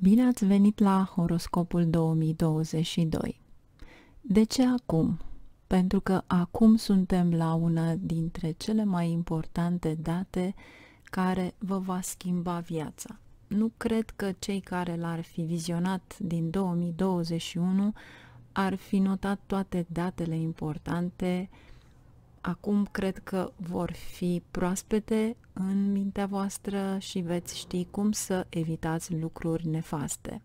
Bine ați venit la horoscopul 2022. De ce acum? Pentru că acum suntem la una dintre cele mai importante date care vă va schimba viața. Nu cred că cei care l-ar fi vizionat din 2021 ar fi notat toate datele importante Acum cred că vor fi proaspete în mintea voastră și veți ști cum să evitați lucruri nefaste.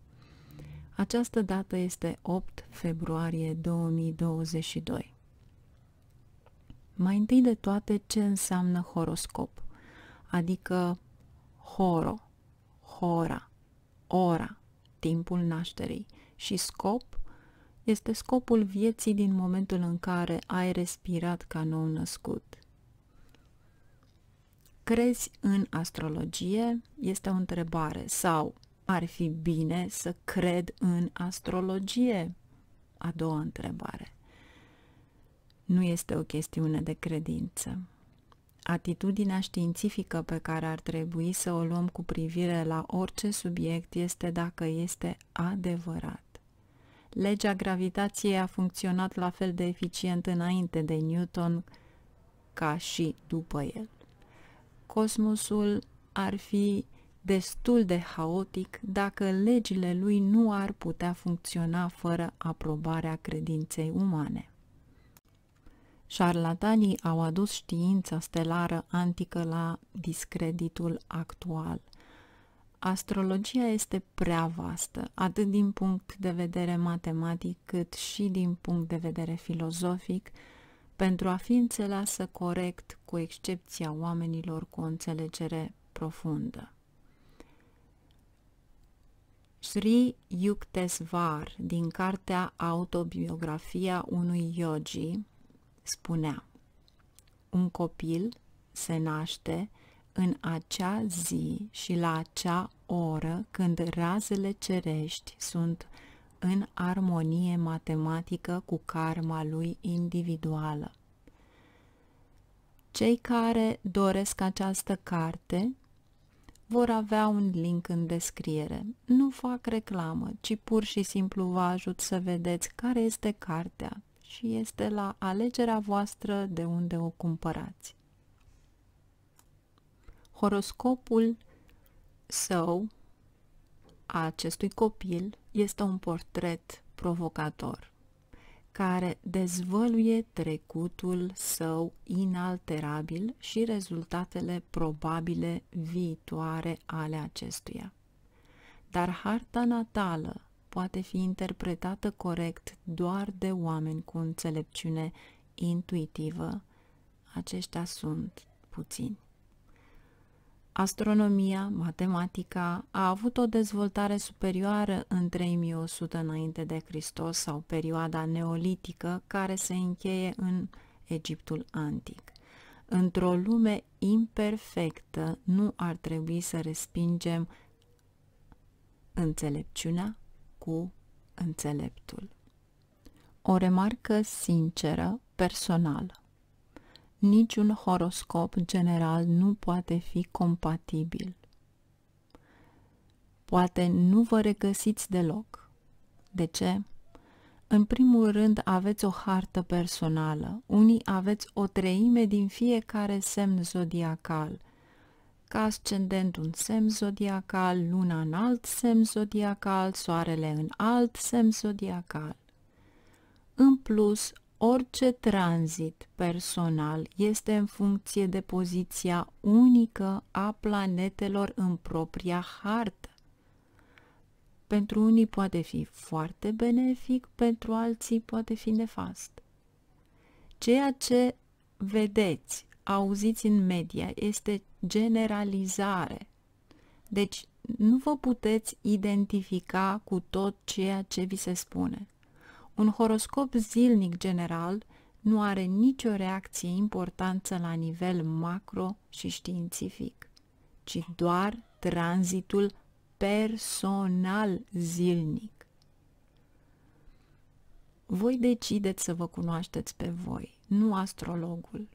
Această dată este 8 februarie 2022. Mai întâi de toate ce înseamnă horoscop, adică horo, hora, ora, timpul nașterii și scop, este scopul vieții din momentul în care ai respirat ca nou născut. Crezi în astrologie? Este o întrebare. Sau ar fi bine să cred în astrologie? A doua întrebare. Nu este o chestiune de credință. Atitudinea științifică pe care ar trebui să o luăm cu privire la orice subiect este dacă este adevărat. Legea gravitației a funcționat la fel de eficient înainte de Newton ca și după el. Cosmosul ar fi destul de haotic dacă legile lui nu ar putea funcționa fără aprobarea credinței umane. Șarlatanii au adus știința stelară antică la discreditul actual – astrologia este prea vastă, atât din punct de vedere matematic, cât și din punct de vedere filozofic, pentru a fi înțeleasă corect, cu excepția oamenilor cu o înțelegere profundă. Sri Yuktesvar, din cartea Autobiografia unui yogi, spunea Un copil se naște în acea zi și la acea oră când razele cerești sunt în armonie matematică cu karma lui individuală. Cei care doresc această carte vor avea un link în descriere. Nu fac reclamă, ci pur și simplu vă ajut să vedeți care este cartea și este la alegerea voastră de unde o cumpărați. Horoscopul său, a acestui copil, este un portret provocator, care dezvăluie trecutul său inalterabil și rezultatele probabile viitoare ale acestuia. Dar harta natală poate fi interpretată corect doar de oameni cu înțelepciune intuitivă, aceștia sunt puțini astronomia, matematica a avut o dezvoltare superioară între 3100 înainte de Hristos sau perioada neolitică care se încheie în Egiptul antic. Într-o lume imperfectă nu ar trebui să respingem înțelepciunea cu înțeleptul. O remarcă sinceră, personală niciun horoscop general nu poate fi compatibil. Poate nu vă regăsiți deloc. De ce? În primul rând aveți o hartă personală. Unii aveți o treime din fiecare semn zodiacal. Ca ascendent un semn zodiacal, luna în alt semn zodiacal, soarele în alt semn zodiacal. În plus, Orice tranzit personal este în funcție de poziția unică a planetelor în propria hartă. Pentru unii poate fi foarte benefic, pentru alții poate fi nefast. Ceea ce vedeți, auziți în media, este generalizare. Deci nu vă puteți identifica cu tot ceea ce vi se spune. Un horoscop zilnic general nu are nicio reacție importantă la nivel macro și științific, ci doar tranzitul personal zilnic. Voi decideți să vă cunoașteți pe voi, nu astrologul.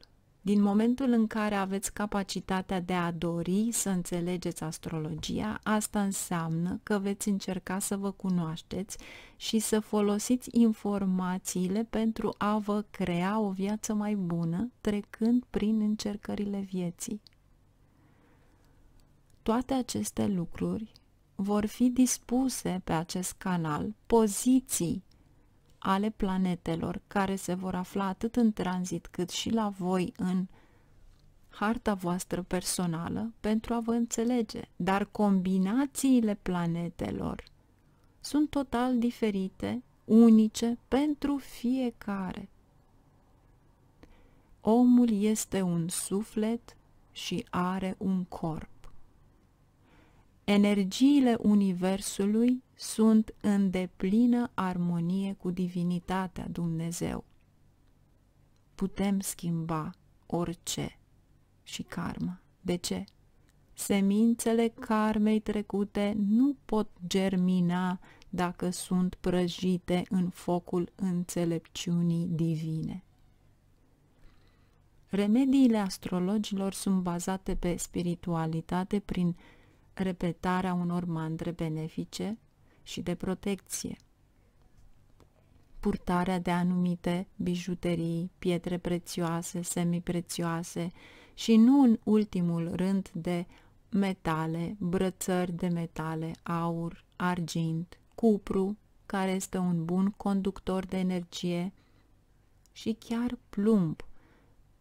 Din momentul în care aveți capacitatea de a dori să înțelegeți astrologia, asta înseamnă că veți încerca să vă cunoașteți și să folosiți informațiile pentru a vă crea o viață mai bună, trecând prin încercările vieții. Toate aceste lucruri vor fi dispuse pe acest canal poziții ale planetelor care se vor afla atât în tranzit cât și la voi în harta voastră personală pentru a vă înțelege, dar combinațiile planetelor sunt total diferite, unice pentru fiecare. Omul este un suflet și are un corp. Energiile Universului sunt în deplină armonie cu divinitatea Dumnezeu. Putem schimba orice și karma. De ce? Semințele karmei trecute nu pot germina dacă sunt prăjite în focul înțelepciunii divine. Remediile astrologilor sunt bazate pe spiritualitate prin repetarea unor mandre benefice și de protecție, purtarea de anumite bijuterii, pietre prețioase, semiprețioase și nu în ultimul rând de metale, brățări de metale, aur, argint, cupru, care este un bun conductor de energie, și chiar plumb,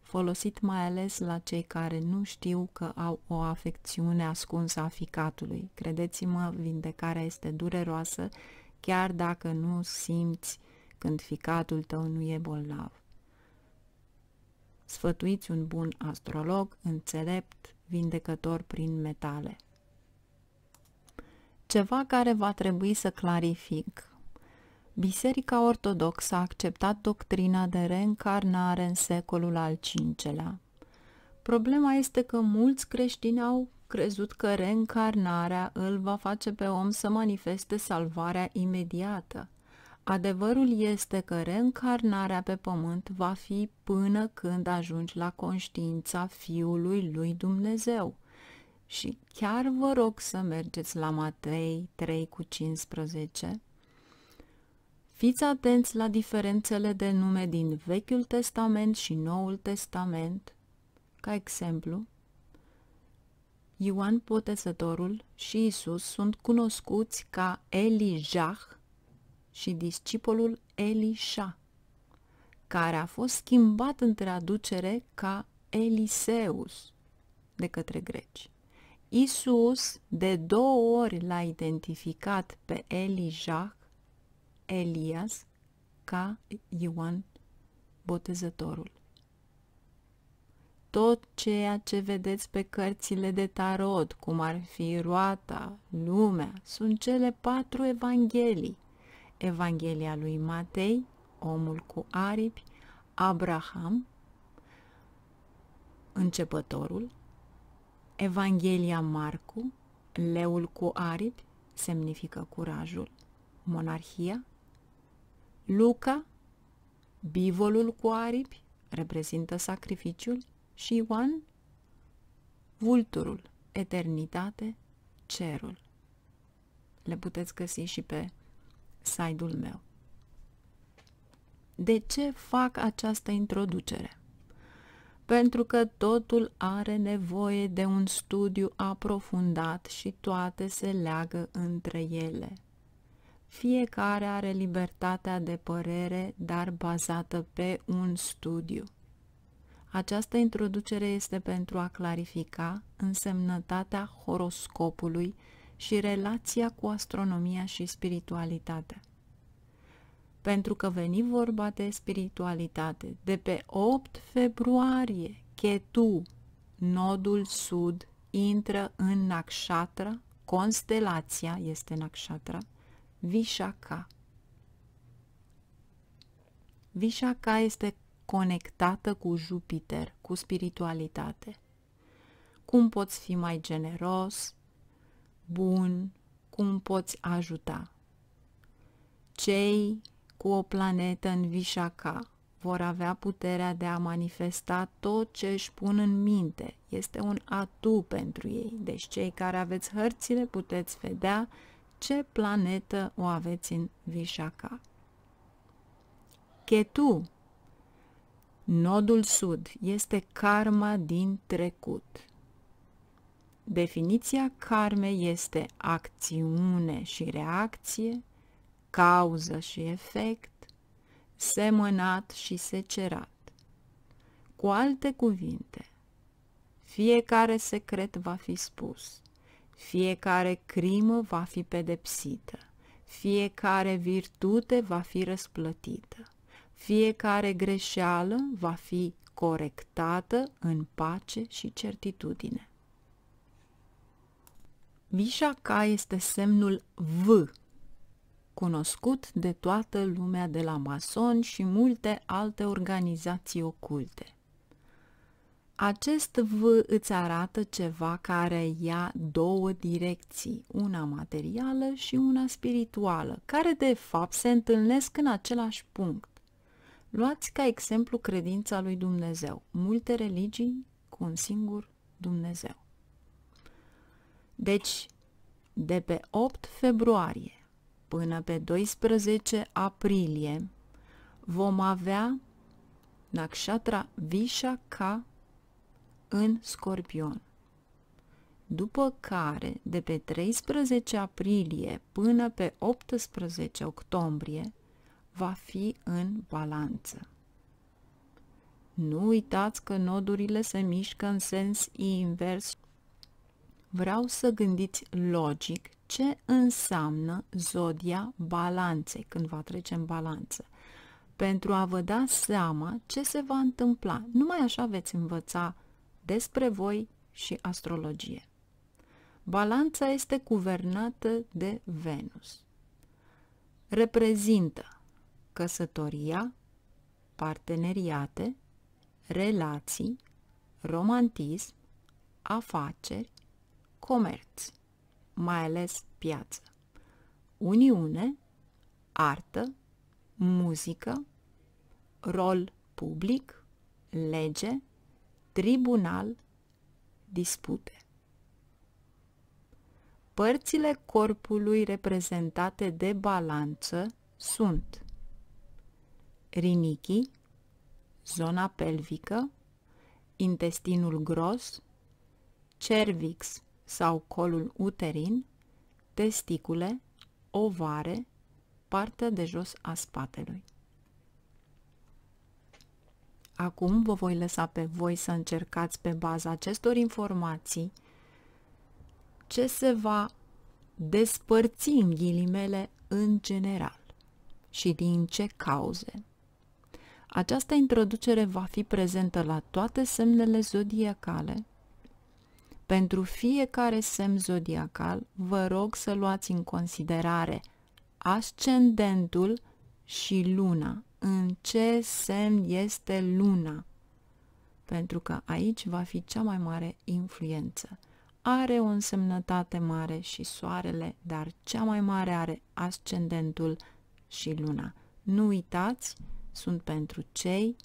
folosit mai ales la cei care nu știu că au o afecțiune ascunsă a ficatului. Credeți-mă, vindecarea este dureroasă, chiar dacă nu simți când ficatul tău nu e bolnav. Sfătuiți un bun astrolog, înțelept, vindecător prin metale. Ceva care va trebui să clarific Biserica Ortodoxă a acceptat doctrina de reîncarnare în secolul al V-lea. Problema este că mulți creștini au crezut că reîncarnarea îl va face pe om să manifeste salvarea imediată. Adevărul este că reîncarnarea pe pământ va fi până când ajungi la conștiința Fiului lui Dumnezeu. Și chiar vă rog să mergeți la Matei 3 cu 15, Fiți atenți la diferențele de nume din Vechiul Testament și Noul Testament. Ca exemplu, Ioan Potesătorul și Isus sunt cunoscuți ca Elijah și discipolul Elisha, care a fost schimbat în traducere ca Eliseus de către greci. Isus de două ori l-a identificat pe Elijah Elias ca Ioan Botezătorul. Tot ceea ce vedeți pe cărțile de tarot, cum ar fi roata, lumea, sunt cele patru evanghelii. Evanghelia lui Matei, omul cu aripi, Abraham, începătorul, Evanghelia Marcu, leul cu aripi, semnifică curajul, monarhia Luca, bivolul cu aripi, reprezintă sacrificiul și Ioan, vulturul, eternitate, cerul. Le puteți găsi și pe site-ul meu. De ce fac această introducere? Pentru că totul are nevoie de un studiu aprofundat și toate se leagă între ele – fiecare are libertatea de părere, dar bazată pe un studiu. Această introducere este pentru a clarifica însemnătatea horoscopului și relația cu astronomia și spiritualitatea. Pentru că veni vorba de spiritualitate, de pe 8 februarie, Chetu, nodul sud, intră în Nakshatra, constelația este Nakshatra, Vishaka. Vishaka este conectată cu Jupiter, cu spiritualitate. Cum poți fi mai generos, bun, cum poți ajuta. Cei cu o planetă în Vishaka vor avea puterea de a manifesta tot ce își pun în minte. Este un atu pentru ei. Deci cei care aveți hărțile puteți vedea ce planetă o aveți în Vishaka. Ketu, nodul sud, este karma din trecut. Definiția karmei este acțiune și reacție, cauză și efect, semănat și secerat. Cu alte cuvinte, fiecare secret va fi spus – fiecare crimă va fi pedepsită, fiecare virtute va fi răsplătită, fiecare greșeală va fi corectată în pace și certitudine. Vișaca este semnul V, cunoscut de toată lumea de la masoni și multe alte organizații oculte. Acest V îți arată ceva care ia două direcții, una materială și una spirituală, care de fapt se întâlnesc în același punct. Luați ca exemplu credința lui Dumnezeu, multe religii cu un singur Dumnezeu. Deci, de pe 8 februarie până pe 12 aprilie vom avea Nakshatra Vishaka în Scorpion. După care, de pe 13 aprilie până pe 18 octombrie, va fi în balanță. Nu uitați că nodurile se mișcă în sens invers. Vreau să gândiți logic ce înseamnă zodia balanței când va trece în balanță pentru a vă da seama ce se va întâmpla. Numai așa veți învăța despre voi și astrologie. Balanța este guvernată de Venus. Reprezintă căsătoria, parteneriate, relații, romantism, afaceri, comerț, mai ales piață, uniune, artă, muzică, rol public, lege, Tribunal, dispute. Părțile corpului reprezentate de balanță sunt rinichii, zona pelvică, intestinul gros, cervix sau colul uterin, testicule, ovare, partea de jos a spatelui. Acum vă voi lăsa pe voi să încercați pe baza acestor informații ce se va despărți în ghilimele în general și din ce cauze. Această introducere va fi prezentă la toate semnele zodiacale. Pentru fiecare semn zodiacal, vă rog să luați în considerare ascendentul și luna în ce semn este luna, pentru că aici va fi cea mai mare influență. Are o însemnătate mare și soarele, dar cea mai mare are ascendentul și luna. Nu uitați, sunt pentru cei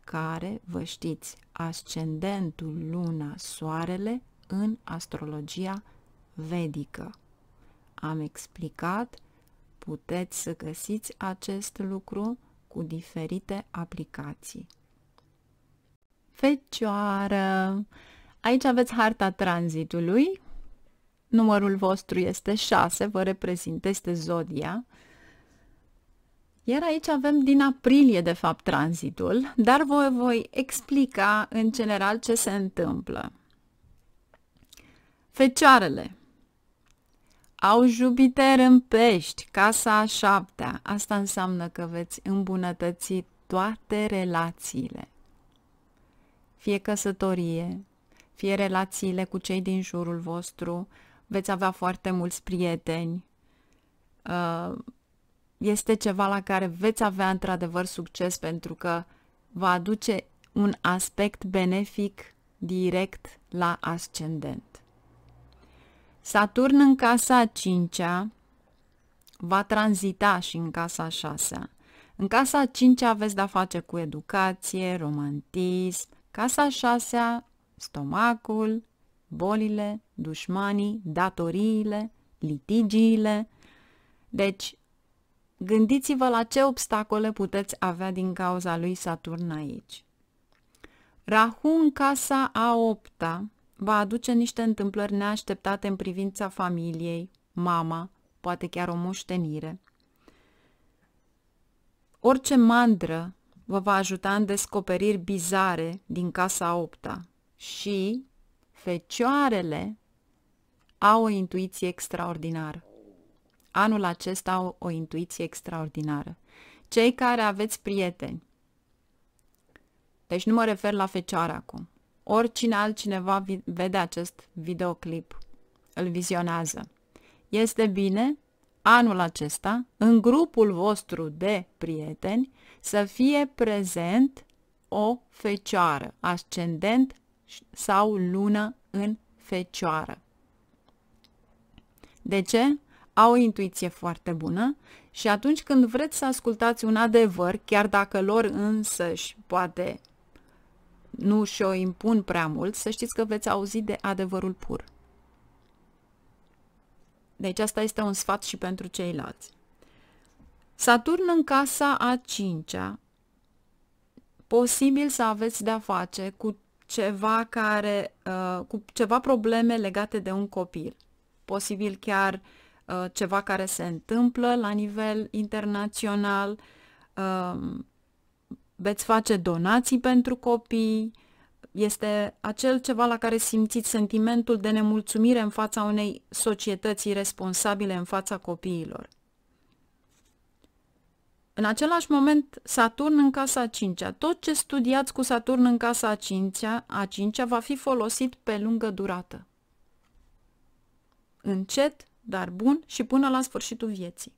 care vă știți ascendentul, luna, soarele în astrologia vedică. Am explicat, puteți să găsiți acest lucru cu diferite aplicații. Fecioară! Aici aveți harta tranzitului. Numărul vostru este 6, vă reprezintă, este zodia. Iar aici avem din aprilie, de fapt, tranzitul, dar vă voi explica în general ce se întâmplă. Fecioarele, au Jupiter în pești, casa a șaptea. Asta înseamnă că veți îmbunătăți toate relațiile. Fie căsătorie, fie relațiile cu cei din jurul vostru, veți avea foarte mulți prieteni. Uh, este ceva la care veți avea într-adevăr succes pentru că va aduce un aspect benefic direct la ascendent. Saturn în casa a cincea va tranzita și în casa a șasea. În casa a cincea aveți de-a face cu educație, romantism, casa a șasea, stomacul, bolile, dușmanii, datoriile, litigiile. Deci, gândiți-vă la ce obstacole puteți avea din cauza lui Saturn aici. Rahu în casa a opta, va aduce niște întâmplări neașteptate în privința familiei, mama, poate chiar o moștenire. Orice mandră vă va ajuta în descoperiri bizare din casa opta și fecioarele au o intuiție extraordinară. Anul acesta au o intuiție extraordinară. Cei care aveți prieteni, deci nu mă refer la fecioară acum, Oricine altcineva vede acest videoclip, îl vizionează. Este bine anul acesta, în grupul vostru de prieteni, să fie prezent o fecioară, ascendent sau lună în fecioară. De ce? Au o intuiție foarte bună și atunci când vreți să ascultați un adevăr, chiar dacă lor însăși poate nu și-o impun prea mult, să știți că veți auzi de adevărul pur. Deci asta este un sfat și pentru ceilalți. Saturn în casa a cincea, posibil să aveți de-a face cu ceva care, uh, cu ceva probleme legate de un copil. Posibil chiar uh, ceva care se întâmplă la nivel internațional, uh, veți face donații pentru copii, este acel ceva la care simțiți sentimentul de nemulțumire în fața unei societăți responsabile în fața copiilor. În același moment, Saturn în casa a cincea. Tot ce studiați cu Saturn în casa a cincea, a cincea va fi folosit pe lungă durată. Încet, dar bun și până la sfârșitul vieții.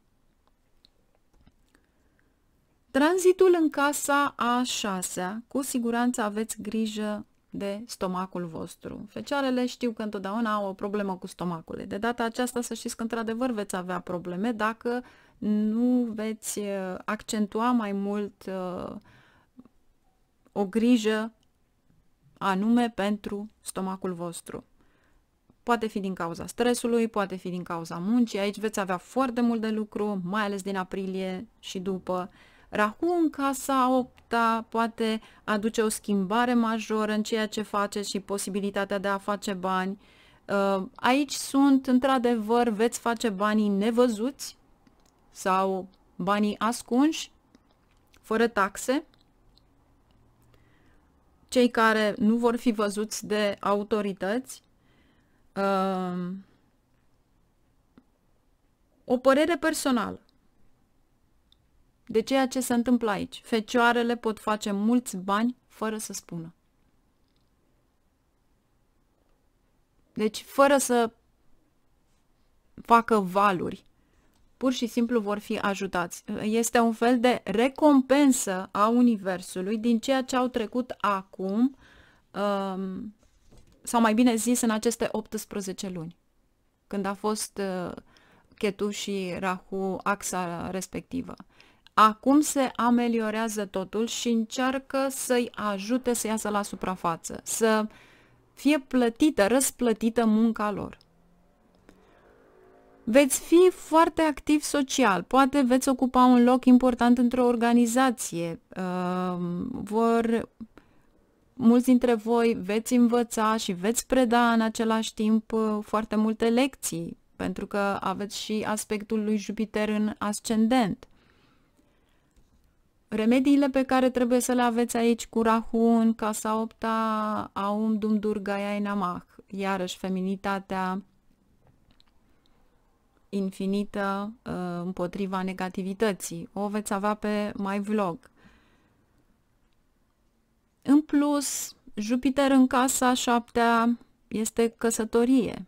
Tranzitul în casa a șasea, cu siguranță aveți grijă de stomacul vostru. Fecioarele știu că întotdeauna au o problemă cu stomacul. De data aceasta să știți că într-adevăr veți avea probleme dacă nu veți uh, accentua mai mult uh, o grijă anume pentru stomacul vostru. Poate fi din cauza stresului, poate fi din cauza muncii, aici veți avea foarte mult de lucru, mai ales din aprilie și după. Rahu în casa 8 poate aduce o schimbare majoră în ceea ce face și posibilitatea de a face bani. Uh, aici sunt, într-adevăr, veți face banii nevăzuți sau banii ascunși, fără taxe. Cei care nu vor fi văzuți de autorități. Uh, o părere personală de ceea ce se întâmplă aici. Fecioarele pot face mulți bani fără să spună. Deci, fără să facă valuri, pur și simplu vor fi ajutați. Este un fel de recompensă a Universului din ceea ce au trecut acum, um, sau mai bine zis, în aceste 18 luni, când a fost uh, Ketu și Rahu axa respectivă. Acum se ameliorează totul și încearcă să-i ajute să iasă la suprafață, să fie plătită, răsplătită munca lor. Veți fi foarte activ social, poate veți ocupa un loc important într-o organizație, uh, vor, mulți dintre voi veți învăța și veți preda în același timp uh, foarte multe lecții, pentru că aveți și aspectul lui Jupiter în ascendent. Remediile pe care trebuie să le aveți aici cu Rahun, Casa 8 Aum dumdur Gaia, Inamah. iarăși feminitatea infinită uh, împotriva negativității. O veți avea pe My Vlog. În plus, Jupiter în casa șaptea este căsătorie.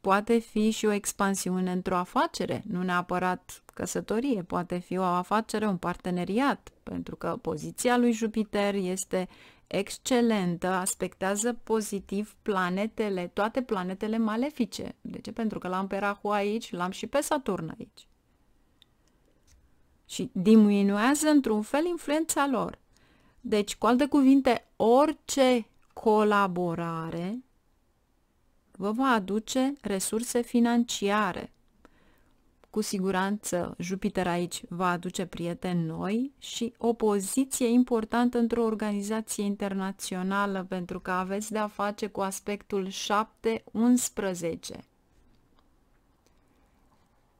Poate fi și o expansiune într-o afacere, nu neapărat căsătorie, poate fi o afacere, un parteneriat, pentru că poziția lui Jupiter este excelentă, aspectează pozitiv planetele, toate planetele malefice. De ce? Pentru că l-am pe Rahu aici, l-am și pe Saturn aici. Și diminuează într-un fel influența lor. Deci, cu alte cuvinte, orice colaborare vă va aduce resurse financiare, cu siguranță Jupiter aici va aduce prieteni noi și o poziție importantă într-o organizație internațională pentru că aveți de a face cu aspectul 7-11.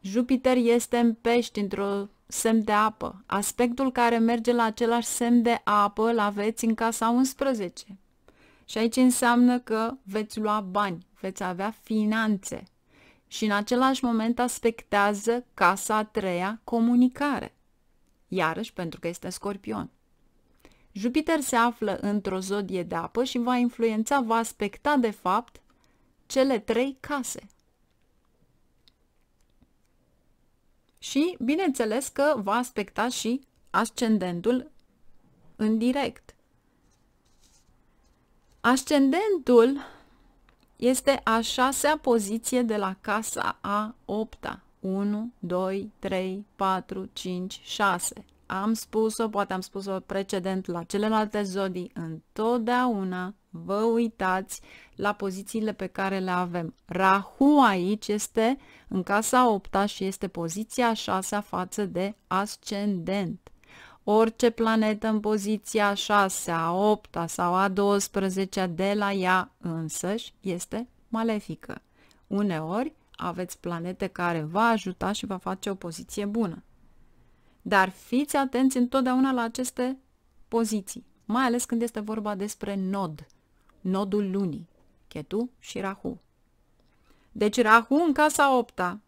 Jupiter este în pești, într-o semn de apă. Aspectul care merge la același semn de apă îl aveți în casa 11. Și aici înseamnă că veți lua bani, veți avea finanțe, și în același moment aspectează casa a treia, comunicare. Iarăși pentru că este scorpion. Jupiter se află într-o zodie de apă și va influența, va aspecta de fapt cele trei case. Și bineînțeles că va aspecta și ascendentul în direct. Ascendentul este a șasea poziție de la casa a opta. 1, 2, 3, 4, 5, 6. Am spus-o, poate am spus-o precedent la celelalte zodii, întotdeauna vă uitați la pozițiile pe care le avem. Rahu aici este în casa 8 și este poziția 6 față de ascendent orice planetă în poziția a 6, a 8 -a sau a 12 -a de la ea însăși este malefică. Uneori aveți planete care va ajuta și va face o poziție bună. Dar fiți atenți întotdeauna la aceste poziții, mai ales când este vorba despre nod, nodul lunii, Chetu și Rahu. Deci Rahu în casa 8 -a,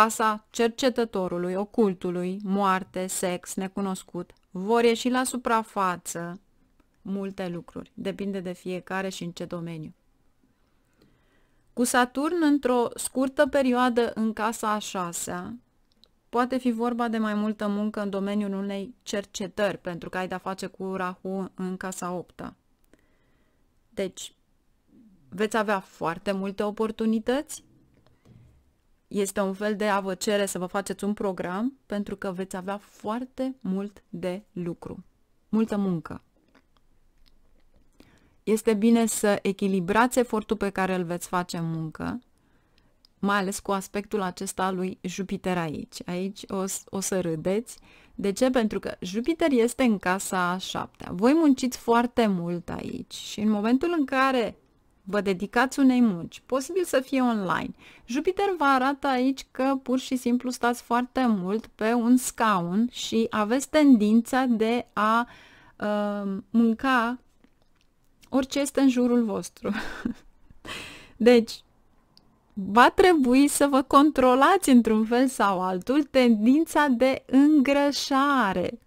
casa cercetătorului, ocultului, moarte, sex, necunoscut, vor ieși la suprafață multe lucruri. Depinde de fiecare și în ce domeniu. Cu Saturn într-o scurtă perioadă în casa a șasea, poate fi vorba de mai multă muncă în domeniul unei cercetări, pentru că ai de-a face cu Rahu în casa opta. Deci, veți avea foarte multe oportunități, este un fel de a vă cere să vă faceți un program pentru că veți avea foarte mult de lucru, multă muncă. Este bine să echilibrați efortul pe care îl veți face în muncă, mai ales cu aspectul acesta lui Jupiter aici. Aici o, o să râdeți. De ce? Pentru că Jupiter este în casa a șaptea. Voi munciți foarte mult aici și în momentul în care vă dedicați unei munci, posibil să fie online. Jupiter vă arată aici că pur și simplu stați foarte mult pe un scaun și aveți tendința de a uh, mânca orice este în jurul vostru. deci, va trebui să vă controlați într-un fel sau altul tendința de îngrășare.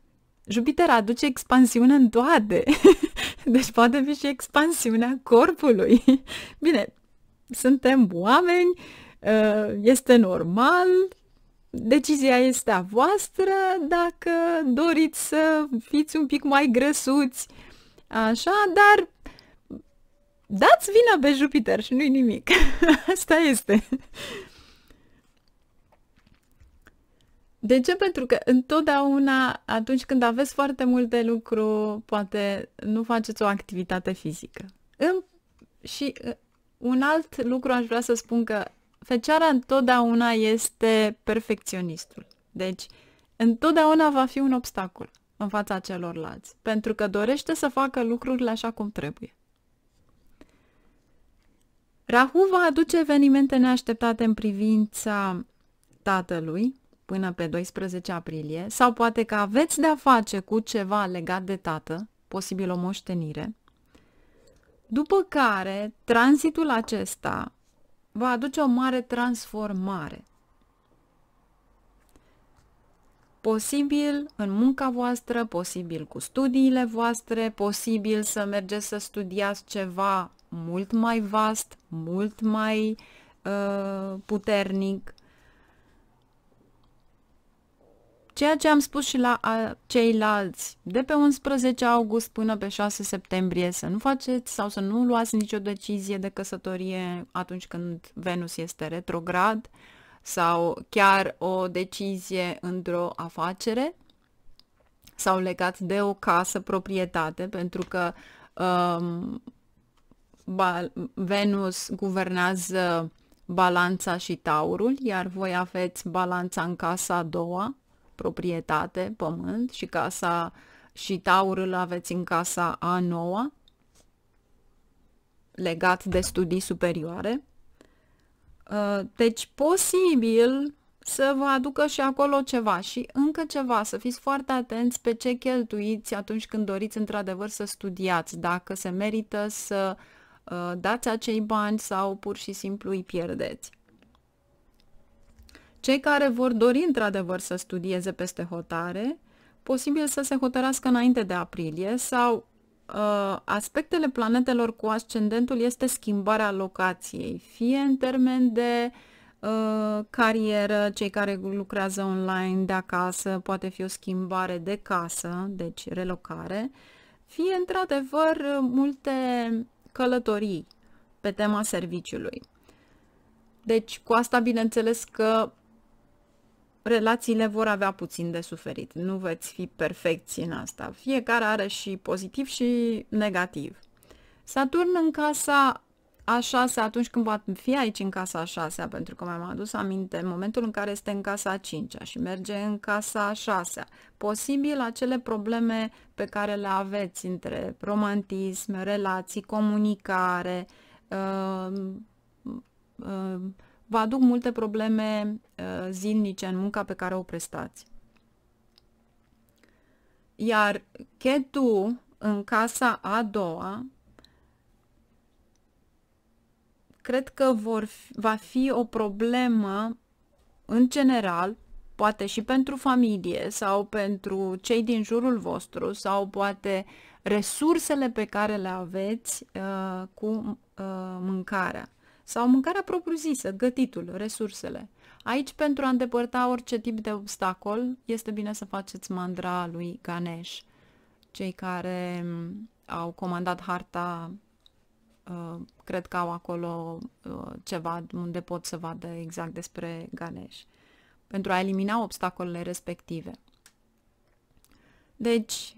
Jupiter aduce expansiune în toate. Deci poate fi și expansiunea corpului. Bine, suntem oameni, uh, este normal, decizia este a voastră dacă doriți să fiți un pic mai grăsuți, așa, dar dați vina pe Jupiter și nu-i nimic. Asta este. De ce? Pentru că întotdeauna atunci când aveți foarte mult de lucru, poate nu faceți o activitate fizică. În... Și uh, un alt lucru aș vrea să spun că fecioara întotdeauna este perfecționistul. Deci, întotdeauna va fi un obstacol în fața celorlalți, pentru că dorește să facă lucrurile așa cum trebuie. Rahu va aduce evenimente neașteptate în privința tatălui, până pe 12 aprilie, sau poate că aveți de-a face cu ceva legat de tată, posibil o moștenire, după care tranzitul acesta va aduce o mare transformare. Posibil în munca voastră, posibil cu studiile voastre, posibil să mergeți să studiați ceva mult mai vast, mult mai uh, puternic, Ceea ce am spus și la ceilalți, de pe 11 august până pe 6 septembrie, să nu faceți sau să nu luați nicio decizie de căsătorie atunci când Venus este retrograd sau chiar o decizie într-o afacere sau legat de o casă, proprietate, pentru că um, ba, Venus guvernează balanța și taurul, iar voi aveți balanța în casa a doua, proprietate, pământ și casa și taurul aveți în casa a noua, legat de studii superioare. Uh, deci, posibil să vă aducă și acolo ceva și încă ceva, să fiți foarte atenți pe ce cheltuiți atunci când doriți într-adevăr să studiați, dacă se merită să uh, dați acei bani sau pur și simplu îi pierdeți. Cei care vor dori într-adevăr să studieze peste hotare, posibil să se hotărească înainte de aprilie sau uh, aspectele planetelor cu ascendentul este schimbarea locației, fie în termen de uh, carieră, cei care lucrează online de acasă, poate fi o schimbare de casă, deci relocare, fie într-adevăr multe călătorii pe tema serviciului. Deci cu asta bineînțeles că relațiile vor avea puțin de suferit. Nu veți fi perfecți în asta. Fiecare are și pozitiv și negativ. Saturn în casa a șasea, atunci când va fi aici în casa a șasea, pentru că mi-am adus aminte, în momentul în care este în casa a cincea și merge în casa a șasea, posibil acele probleme pe care le aveți între romantism, relații, comunicare, uh, uh, vă aduc multe probleme uh, zilnice în munca pe care o prestați. Iar Ketu în casa a doua, cred că vor, fi, va fi o problemă în general, poate și pentru familie sau pentru cei din jurul vostru sau poate resursele pe care le aveți uh, cu uh, mâncarea sau mâncarea propriu-zisă, gătitul, resursele. Aici, pentru a îndepărta orice tip de obstacol, este bine să faceți mandra lui Ganesh. Cei care mm, au comandat harta, uh, cred că au acolo uh, ceva unde pot să vadă exact despre Ganesh, pentru a elimina obstacolele respective. Deci,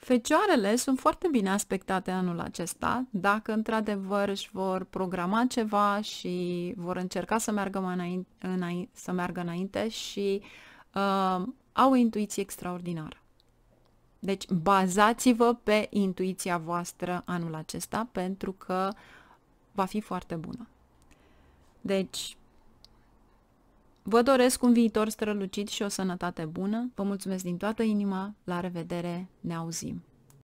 Fecioarele sunt foarte bine aspectate anul acesta, dacă într-adevăr își vor programa ceva și vor încerca să meargă, mai înainte, înainte, să meargă înainte și uh, au o intuiție extraordinară. Deci bazați-vă pe intuiția voastră anul acesta pentru că va fi foarte bună. Deci Vă doresc un viitor strălucit și o sănătate bună. Vă mulțumesc din toată inima. La revedere. Ne auzim.